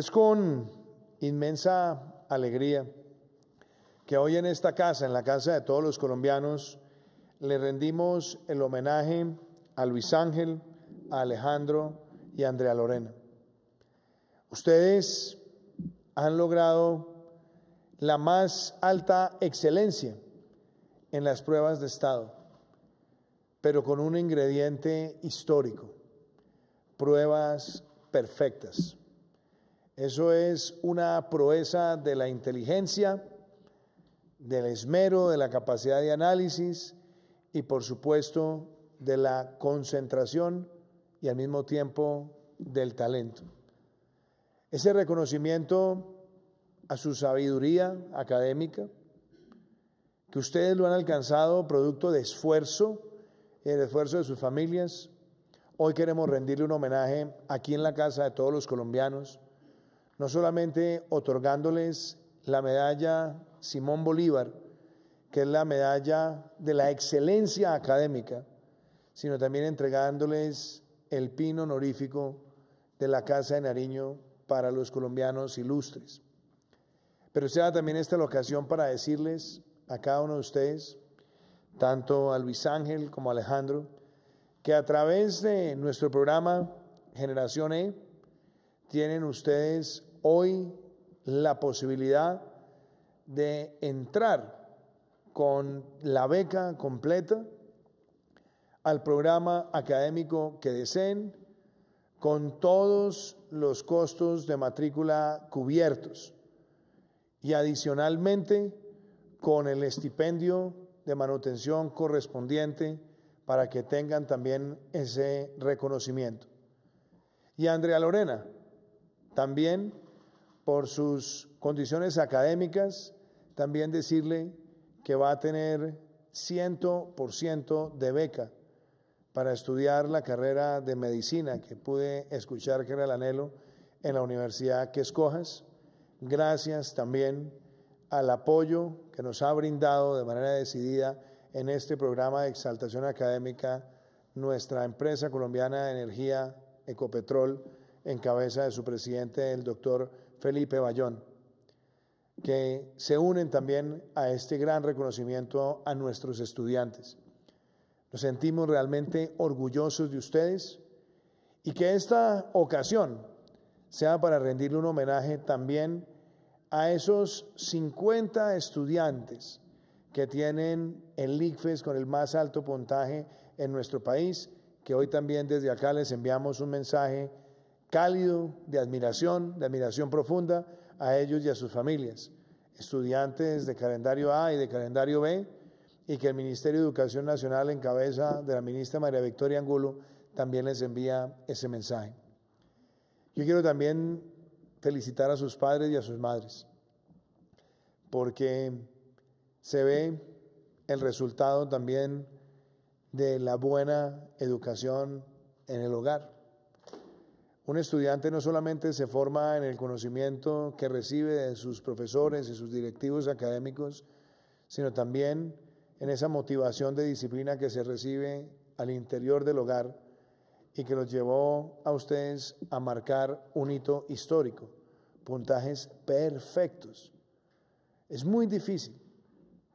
Es con inmensa alegría que hoy en esta casa, en la casa de todos los colombianos, le rendimos el homenaje a Luis Ángel, a Alejandro y a Andrea Lorena. Ustedes han logrado la más alta excelencia en las pruebas de Estado, pero con un ingrediente histórico, pruebas perfectas. Eso es una proeza de la inteligencia, del esmero, de la capacidad de análisis y por supuesto de la concentración y al mismo tiempo del talento. Ese reconocimiento a su sabiduría académica, que ustedes lo han alcanzado producto de esfuerzo, el esfuerzo de sus familias. Hoy queremos rendirle un homenaje aquí en la casa de todos los colombianos no solamente otorgándoles la medalla Simón Bolívar, que es la medalla de la excelencia académica, sino también entregándoles el pino honorífico de la Casa de Nariño para los colombianos ilustres. Pero sea también esta ocasión para decirles a cada uno de ustedes, tanto a Luis Ángel como a Alejandro, que a través de nuestro programa Generación E tienen ustedes hoy la posibilidad de entrar con la beca completa al programa académico que deseen, con todos los costos de matrícula cubiertos y adicionalmente con el estipendio de manutención correspondiente para que tengan también ese reconocimiento. Y Andrea Lorena, también por sus condiciones académicas, también decirle que va a tener 100% de beca para estudiar la carrera de medicina que pude escuchar que era el anhelo en la universidad que escojas. Gracias también al apoyo que nos ha brindado de manera decidida en este programa de exaltación académica nuestra empresa colombiana de energía Ecopetrol en cabeza de su presidente, el doctor Felipe Bayón, que se unen también a este gran reconocimiento a nuestros estudiantes. Nos sentimos realmente orgullosos de ustedes y que esta ocasión sea para rendirle un homenaje también a esos 50 estudiantes que tienen el ICFES con el más alto puntaje en nuestro país, que hoy también desde acá les enviamos un mensaje cálido, de admiración, de admiración profunda a ellos y a sus familias, estudiantes de calendario A y de calendario B, y que el Ministerio de Educación Nacional, en cabeza de la ministra María Victoria Angulo, también les envía ese mensaje. Yo quiero también felicitar a sus padres y a sus madres, porque se ve el resultado también de la buena educación en el hogar. Un estudiante no solamente se forma en el conocimiento que recibe de sus profesores y sus directivos académicos, sino también en esa motivación de disciplina que se recibe al interior del hogar y que los llevó a ustedes a marcar un hito histórico, puntajes perfectos. Es muy difícil,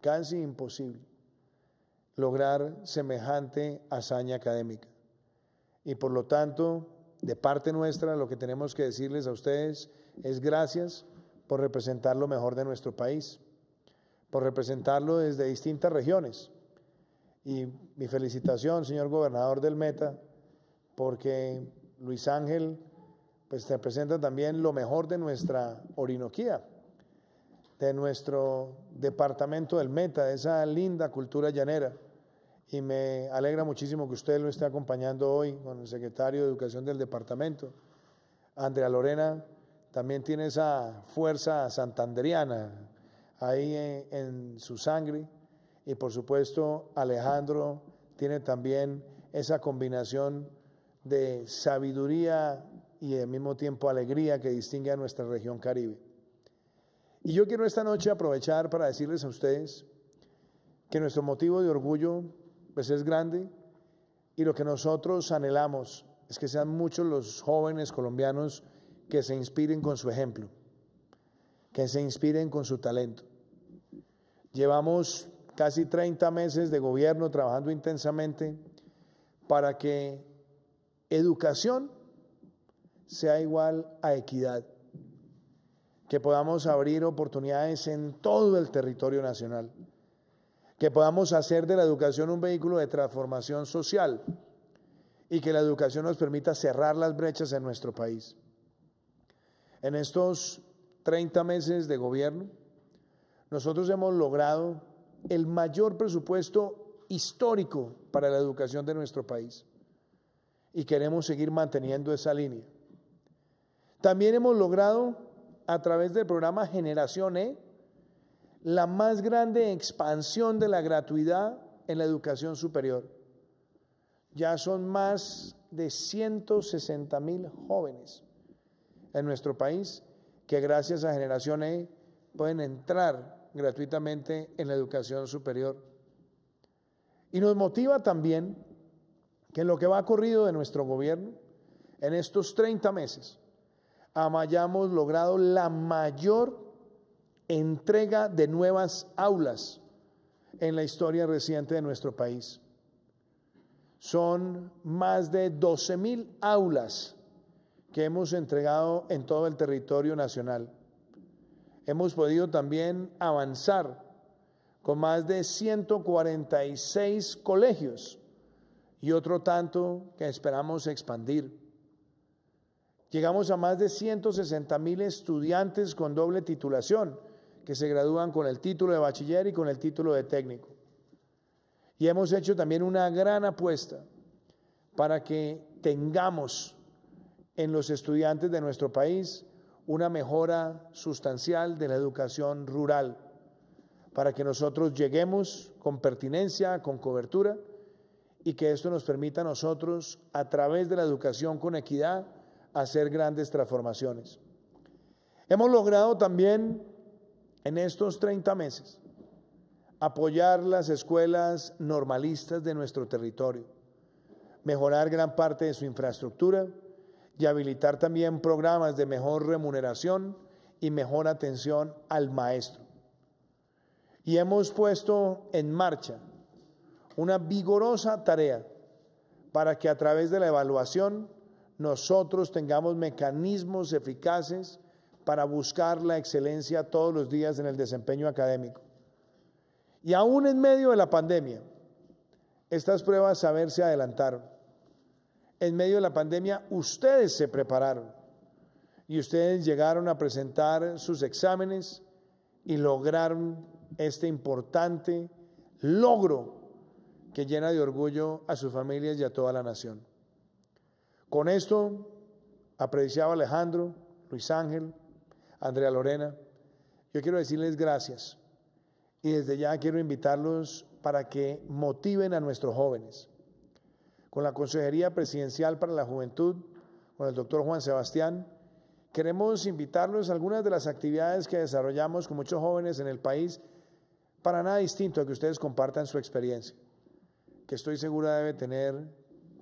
casi imposible, lograr semejante hazaña académica. Y por lo tanto, de parte nuestra, lo que tenemos que decirles a ustedes es gracias por representar lo mejor de nuestro país, por representarlo desde distintas regiones. Y mi felicitación, señor gobernador del Meta, porque Luis Ángel pues representa también lo mejor de nuestra Orinoquía, de nuestro departamento del Meta, de esa linda cultura llanera y me alegra muchísimo que usted lo esté acompañando hoy con el secretario de Educación del departamento. Andrea Lorena también tiene esa fuerza santandereana ahí en su sangre y por supuesto Alejandro tiene también esa combinación de sabiduría y al mismo tiempo alegría que distingue a nuestra región caribe. Y yo quiero esta noche aprovechar para decirles a ustedes que nuestro motivo de orgullo pues es grande y lo que nosotros anhelamos es que sean muchos los jóvenes colombianos que se inspiren con su ejemplo, que se inspiren con su talento. Llevamos casi 30 meses de gobierno trabajando intensamente para que educación sea igual a equidad, que podamos abrir oportunidades en todo el territorio nacional que podamos hacer de la educación un vehículo de transformación social y que la educación nos permita cerrar las brechas en nuestro país. En estos 30 meses de gobierno, nosotros hemos logrado el mayor presupuesto histórico para la educación de nuestro país y queremos seguir manteniendo esa línea. También hemos logrado, a través del programa Generación E, la más grande expansión de la gratuidad en la educación superior. Ya son más de 160 mil jóvenes en nuestro país que gracias a Generación E pueden entrar gratuitamente en la educación superior. Y nos motiva también que en lo que va ocurrido de nuestro gobierno, en estos 30 meses, hayamos logrado la mayor entrega de nuevas aulas en la historia reciente de nuestro país. Son más de 12 mil aulas que hemos entregado en todo el territorio nacional. Hemos podido también avanzar con más de 146 colegios y otro tanto que esperamos expandir. Llegamos a más de 160 mil estudiantes con doble titulación, que se gradúan con el título de bachiller y con el título de técnico. Y hemos hecho también una gran apuesta para que tengamos en los estudiantes de nuestro país una mejora sustancial de la educación rural, para que nosotros lleguemos con pertinencia, con cobertura, y que esto nos permita a nosotros, a través de la educación con equidad, hacer grandes transformaciones. Hemos logrado también en estos 30 meses apoyar las escuelas normalistas de nuestro territorio, mejorar gran parte de su infraestructura y habilitar también programas de mejor remuneración y mejor atención al maestro. Y hemos puesto en marcha una vigorosa tarea para que a través de la evaluación nosotros tengamos mecanismos eficaces para buscar la excelencia todos los días en el desempeño académico. Y aún en medio de la pandemia, estas pruebas a ver se adelantaron. En medio de la pandemia, ustedes se prepararon y ustedes llegaron a presentar sus exámenes y lograron este importante logro que llena de orgullo a sus familias y a toda la nación. Con esto, apreciado Alejandro, Luis Ángel, Andrea Lorena. Yo quiero decirles gracias y desde ya quiero invitarlos para que motiven a nuestros jóvenes. Con la Consejería Presidencial para la Juventud, con el doctor Juan Sebastián, queremos invitarlos a algunas de las actividades que desarrollamos con muchos jóvenes en el país, para nada distinto a que ustedes compartan su experiencia, que estoy segura debe tener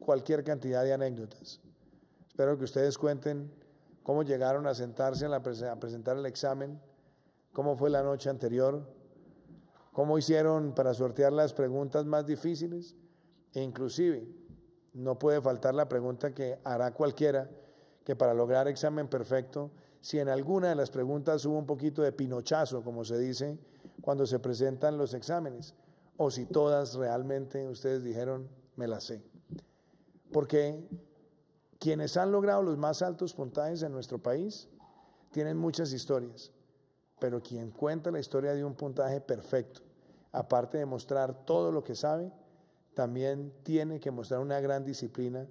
cualquier cantidad de anécdotas. Espero que ustedes cuenten cómo llegaron a sentarse a presentar el examen, cómo fue la noche anterior, cómo hicieron para sortear las preguntas más difíciles e inclusive no puede faltar la pregunta que hará cualquiera que para lograr examen perfecto, si en alguna de las preguntas hubo un poquito de pinochazo, como se dice, cuando se presentan los exámenes, o si todas realmente ustedes dijeron, me las sé. qué? Quienes han logrado los más altos puntajes en nuestro país tienen muchas historias, pero quien cuenta la historia de un puntaje perfecto, aparte de mostrar todo lo que sabe, también tiene que mostrar una gran disciplina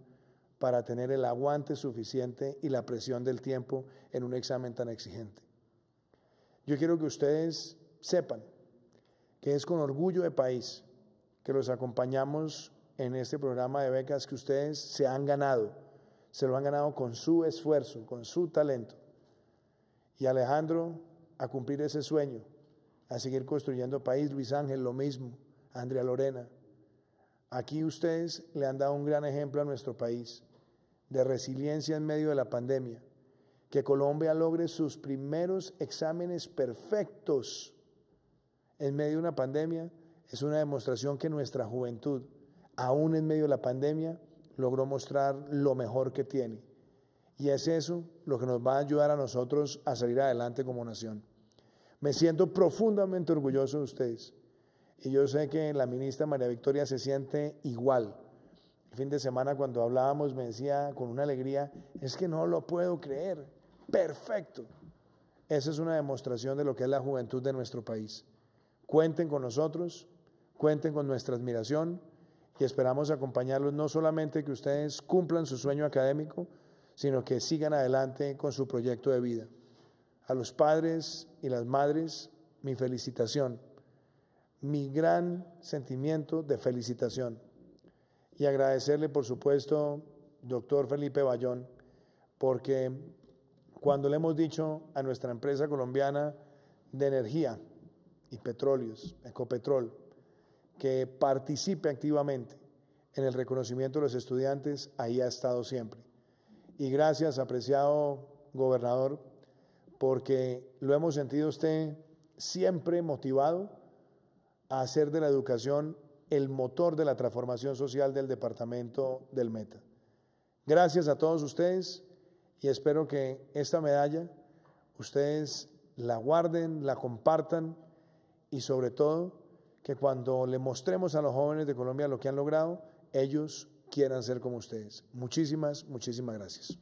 para tener el aguante suficiente y la presión del tiempo en un examen tan exigente. Yo quiero que ustedes sepan que es con orgullo de país que los acompañamos en este programa de becas que ustedes se han ganado se lo han ganado con su esfuerzo, con su talento. Y Alejandro a cumplir ese sueño, a seguir construyendo país, Luis Ángel lo mismo, Andrea Lorena. Aquí ustedes le han dado un gran ejemplo a nuestro país de resiliencia en medio de la pandemia, que Colombia logre sus primeros exámenes perfectos en medio de una pandemia, es una demostración que nuestra juventud, aún en medio de la pandemia, logró mostrar lo mejor que tiene. Y es eso lo que nos va a ayudar a nosotros a salir adelante como nación. Me siento profundamente orgulloso de ustedes. Y yo sé que la ministra María Victoria se siente igual. El fin de semana cuando hablábamos me decía con una alegría, es que no lo puedo creer. Perfecto. Esa es una demostración de lo que es la juventud de nuestro país. Cuenten con nosotros, cuenten con nuestra admiración y esperamos acompañarlos no solamente que ustedes cumplan su sueño académico, sino que sigan adelante con su proyecto de vida. A los padres y las madres, mi felicitación, mi gran sentimiento de felicitación. Y agradecerle, por supuesto, doctor Felipe Bayón, porque cuando le hemos dicho a nuestra empresa colombiana de energía y petróleos, Ecopetrol, que participe activamente en el reconocimiento de los estudiantes, ahí ha estado siempre. Y gracias, apreciado gobernador, porque lo hemos sentido usted siempre motivado a hacer de la educación el motor de la transformación social del departamento del Meta. Gracias a todos ustedes y espero que esta medalla ustedes la guarden, la compartan y sobre todo que cuando le mostremos a los jóvenes de Colombia lo que han logrado, ellos quieran ser como ustedes. Muchísimas, muchísimas gracias.